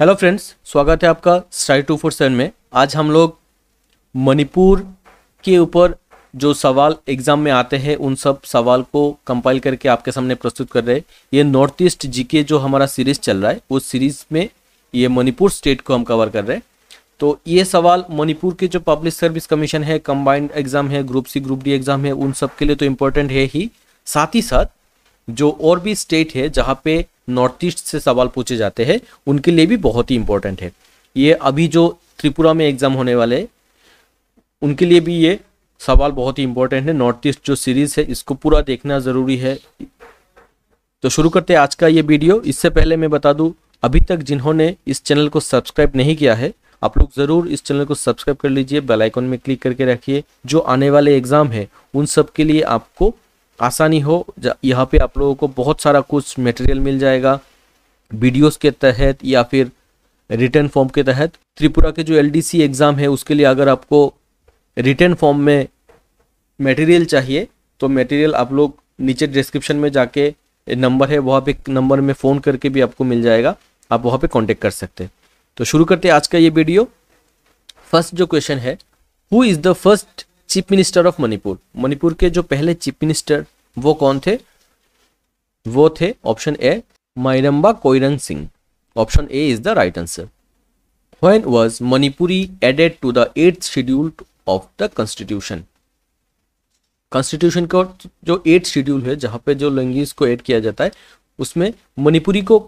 Hello friends स्वागत है आपका स्ट्राइट टू फोर सेवन में आज हम लोग मणिपुर के ऊपर जो सवाल एग्जाम में आते हैं उन सब सवाल को कंपाइल करके आपके सामने प्रस्तुत कर रहे हैं ये नॉर्थ ईस्ट जीके जो हमारा सीरीज चल रहा है उस सीरीज में ये मणिपुर स्टेट को हम कवर कर रहे हैं तो ये सवाल मणिपुर के जो पब्लिक सर्विस कमीशन है कंबाइंड एग्जाम है group C group D exam है उन सब के लिए तो इम्पोर्टेंट है ही साथ ही साथ जो और भी स्टेट है जहाँ पे नॉर्थ ईस्ट से सवाल पूछे जाते हैं उनके लिए भी बहुत ही इंपॉर्टेंट है ये अभी जो त्रिपुरा में एग्ज़ाम होने वाले उनके लिए भी ये सवाल बहुत ही इंपॉर्टेंट है नॉर्थ ईस्ट जो सीरीज़ है इसको पूरा देखना ज़रूरी है तो शुरू करते हैं आज का ये वीडियो इससे पहले मैं बता दूं अभी तक जिन्होंने इस चैनल को सब्सक्राइब नहीं किया है आप लोग ज़रूर इस चैनल को सब्सक्राइब कर लीजिए बेल आइकन में क्लिक करके रखिए जो आने वाले एग्ज़ाम है उन सब के लिए आपको आसानी हो यहाँ पे आप लोगों को बहुत सारा कुछ मटेरियल मिल जाएगा वीडियोस के तहत या फिर रिटर्न फॉर्म के तहत त्रिपुरा के जो एल एग्ज़ाम है उसके लिए अगर आपको रिटर्न फॉर्म में मटेरियल चाहिए तो मटेरियल आप लोग नीचे डिस्क्रिप्शन में जाके नंबर है वहाँ पे नंबर में फ़ोन करके भी आपको मिल जाएगा आप वहाँ पर कॉन्टेक्ट कर सकते हैं तो शुरू करते हैं आज का ये वीडियो फर्स्ट जो क्वेश्चन है who is the first chief minister of Manipur Manipur के जो पहले चीफ मिनिस्टर वो कौन थे वो थे option A Mairembam Koireng Singh option A is the right answer when was Manipuri added to the eighth schedule of the constitution constitution का जो एट शेड्यूल है जहां पे जो लैंग्वेज को ऐड किया जाता है उसमें मणिपुरी को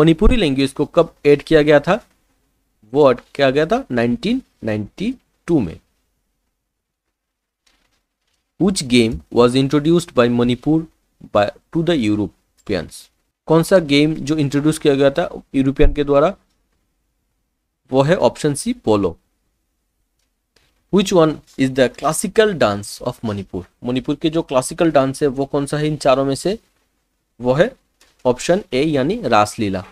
मणिपुरी लैंग्वेज को कब ऐड किया गया था वो ऐड किया गया था 1992 में which game was introduced by Manipur by, to the Europeans. कौन सा गेम जो इंट्रोड्यूस किया गया था यूरोपियन के द्वारा वो है option C polo which one is the classical dance of Manipur Manipur के जो क्लासिकल डांस है वो कौन सा है इन चारों में से वो है ऑप्शन ए यानी Raslila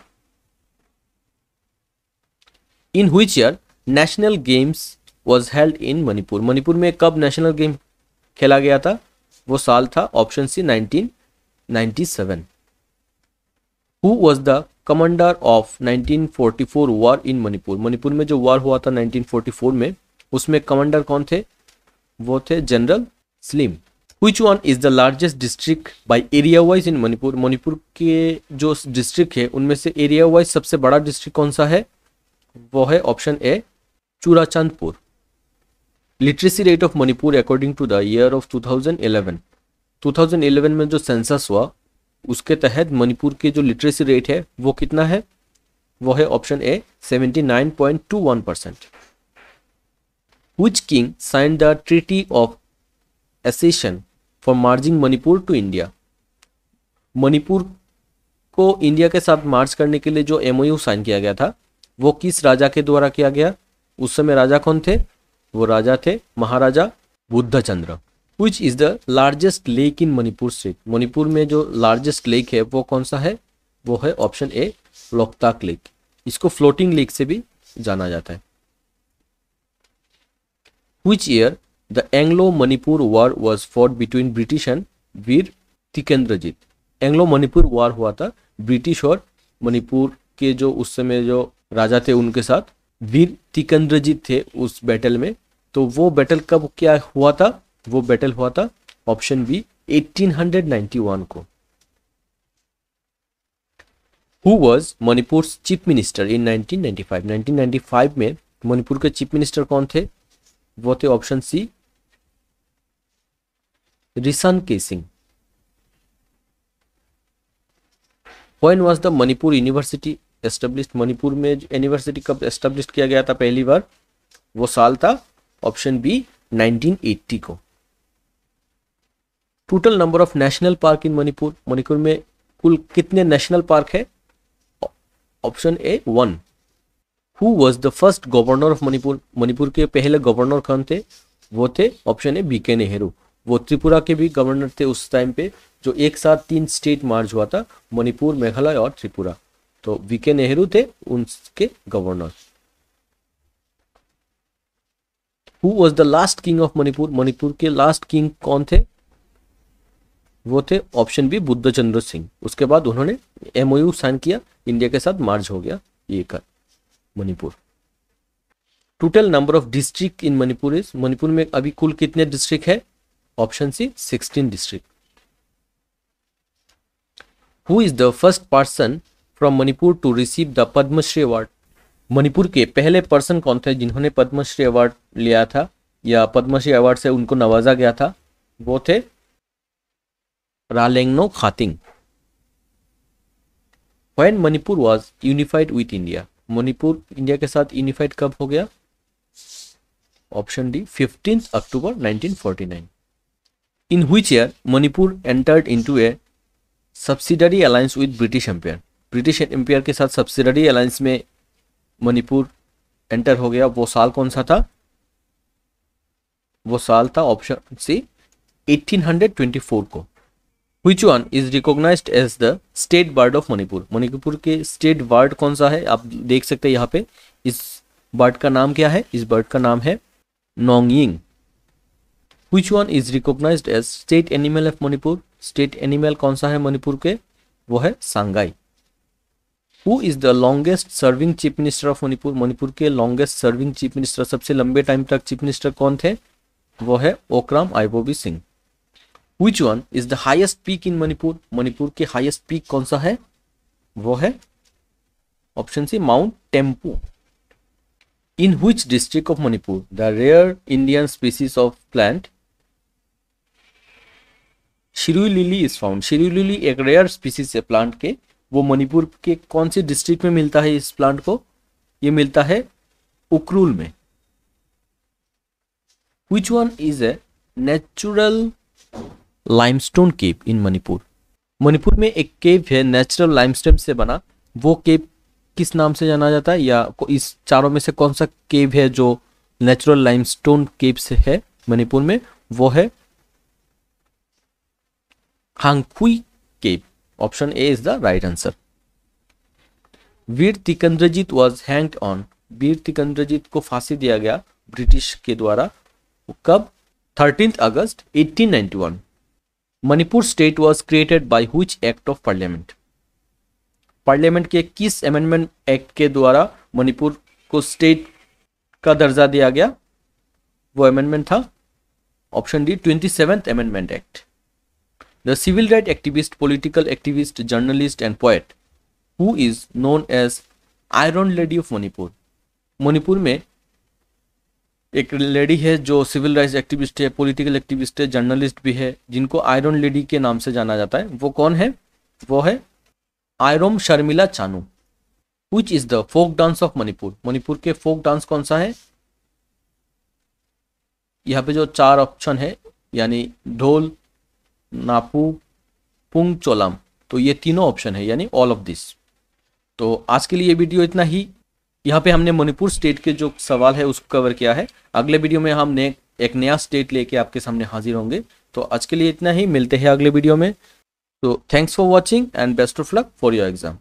in which year national games was held in Manipur Manipur में कब नेशनल गेम खेला गया था वो साल था option C 1997 who was the commander of 1944 war in Manipur Manipur में जो वॉर हुआ था 1944 में उसमें कमांडर कौन थे वो थे general Slim which one is the largest district by area wise in Manipur Manipur के जो डिस्ट्रिक्ट है उनमें से एरिया वाइज सबसे बड़ा डिस्ट्रिक्ट कौन सा है वो है option A Churachandpur literacy rate of Manipur according to the year of 2011 2011 में जो सेंसस हुआ उसके तहत मणिपुर की जो लिटरेसी रेट है वो कितना है वो है option A 79.21 percent which king sign the treaty of accession for merging Manipur to India Manipur को इंडिया के साथ मार्च करने के लिए जो एमओयू साइन किया गया था वो किस राजा के द्वारा किया गया उस समय राजा कौन थे वो राजा थे Maharaja Chandra which is the largest lake in Manipur state Manipur में जो लार्जेस्ट लेक है वो कौन सा है वो है ऑप्शन ए लोकताक लेक इसको फ्लोटिंग लेक से भी जाना जाता है which year the Anglo Manipur war was fought between British and Bir Tikendrajit Anglo Manipur war हुआ था ब्रिटिश और मणिपुर के जो उस समय जो राजा थे उनके साथ वीर तिकंद्र जी थे उस बैटल में तो वो बैटल कब क्या हुआ था वो बैटल हुआ था ऑप्शन बी 1891 को who was Manipur chief minister in 1995 1995 में मणिपुर के चीफ मिनिस्टर कौन थे वो थे option C Rishang Keishing when was the manipur university establish Manipur में यूनिवर्सिटी कब एस्टेब्लिश किया गया था पहली बार वो साल था ऑप्शन बी 1980 को total number of national park in Manipur Manipur में कुल कितने नेशनल पार्क है option A one who was the first governor of Manipur Manipur के पहले गवर्नर कौन थे वो थे ऑप्शन ए बी के नेहरू वो त्रिपुरा के भी गवर्नर थे उस टाइम पे जो एक साथ तीन स्टेट मार्ज हुआ था मणिपुर मेघालय और त्रिपुरा तो वीके नेहरू थे उनके governor who was the last king of Manipur Manipur के लास्ट किंग कौन थे वो थे option B Bodhchandra Singh उसके बाद उन्होंने एमओयू साइन किया इंडिया के साथ मार्ज हो गया ये कर Manipur total number of district in Manipur is Manipur में अभी कुल कितने डिस्ट्रिक्ट है option C sixteen district who is the first person from Manipur to receive the Padma Shri award Manipur के पहले पर्सन कौन थे जिन्होंने पद्मश्री अवार्ड लिया था या पद्मश्री अवार्ड से उनको नवाजा गया था वो थे Ralengnao Khathing when Manipur was unified with India Manipur India के साथ यूनिफाइड कब हो गया option D fifteen October 1949 in which year Manipur entered into a subsidiary alliance with British empire British empire के साथ सब्सिडरी अलायंस में मणिपुर एंटर हो गया वो साल कौन सा था वो साल था ऑप्शन सी 1824 को which one is recognize as the state bird of Manipur Manipur के स्टेट बर्ड कौन सा है आप देख सकते हैं यहाँ पे इस बर्ड का नाम क्या है इस बर्ड का नाम है Nongin which one is recognize as state animal of Manipur state animal कौन सा है मणिपुर के वो है Sangai who is the longest serving chief minister of Manipur Manipur के लॉन्गेस्ट सर्विंग चीफ मिनिस्टर सबसे लंबे टाइम तक चीफ मिनिस्टर कौन थे वो है Okram Ibobi Singh which one is the highest peak in Manipur Manipur के हाइस्ट पीक कौन सा है वो है option C mount Tempu in which district of Manipur the rare Indian species of plant Shirui lily is found Shirui lily एक रेयर स्पीसीज है प्लांट के वो मणिपुर के कौन से डिस्ट्रिक्ट में मिलता है इस प्लांट को ये मिलता है उक्रूल में which one is a natural limestone cave in Manipur Manipur में एक केव है नेचुरल लाइमस्टोन से बना वो केव किस नाम से जाना जाता है या इस चारों में से कौन सा केव है जो नेचुरल लाइमस्टोन केव से है मणिपुर में वो है Khangkhui cave Option A is the right answer. Bir Tikendrajit was hang on Bir Tikendrajit को फांसी दिया गया ब्रिटिश के द्वारा कब thirteen August 1891 Manipur state was created by which act of parliament parliament के किस अमेंडमेंट एक्ट के द्वारा मणिपुर को स्टेट का दर्जा दिया गया वो अमेंडमेंट था option D twenty seventh amendment act the civil rights activist, political activist, journalist, and poet, who is known as iron lady of Manipur Manipur में एक लेडी है जो सिविल राइट्स एक्टिविस्ट है पॉलिटिकल एक्टिविस्ट है जर्नलिस्ट भी है जिनको आयरन लेडी के नाम से जाना जाता है वो कौन है वो है Irom Sharmila Chanu which is the folk dance of Manipur Manipur के फोक डांस कौन सा है यहाँ पे जो चार ऑप्शन है यानी ढोल नापू पुंग चोलम तो ये तीनों ऑप्शन है यानी ऑल ऑफ दिस तो आज के लिए ये वीडियो इतना ही यहाँ पे हमने मणिपुर स्टेट के जो सवाल है उसको कवर किया है अगले वीडियो में हम ने एक नया स्टेट लेके आपके सामने हाजिर होंगे तो आज के लिए इतना ही मिलते हैं अगले वीडियो में तो thanks for watching and best of luck for your exam